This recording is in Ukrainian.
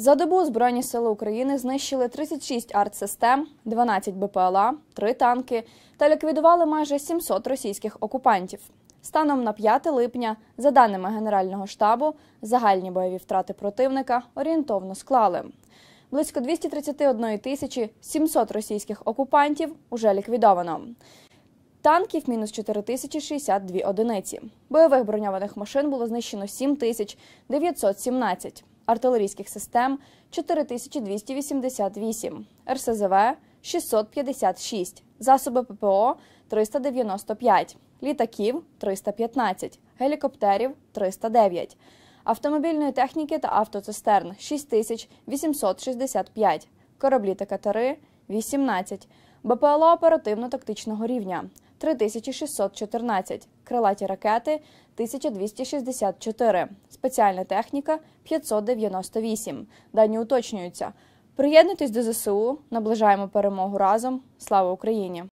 За добу Збройні сили України знищили 36 артсистем, 12 БПЛА, 3 танки та ліквідували майже 700 російських окупантів. Станом на 5 липня, за даними Генерального штабу, загальні бойові втрати противника орієнтовно склали. Близько 231 тисячі 700 російських окупантів уже ліквідовано. Танків мінус 4062 одиниці. Бойових броньованих машин було знищено 7917 артилерійських систем 4288, РСЗВ 656, засоби ППО 395, літаків 315, гелікоптерів 309, автомобільної техніки та автоцистерн 6865, кораблі та катери 18, БПЛО оперативно-тактичного рівня 3614, крилаті ракети 1264, спеціальна техніка 598. Дані уточнюються. Приєднуйтесь до ЗСУ, наближаємо перемогу разом. Слава Україні!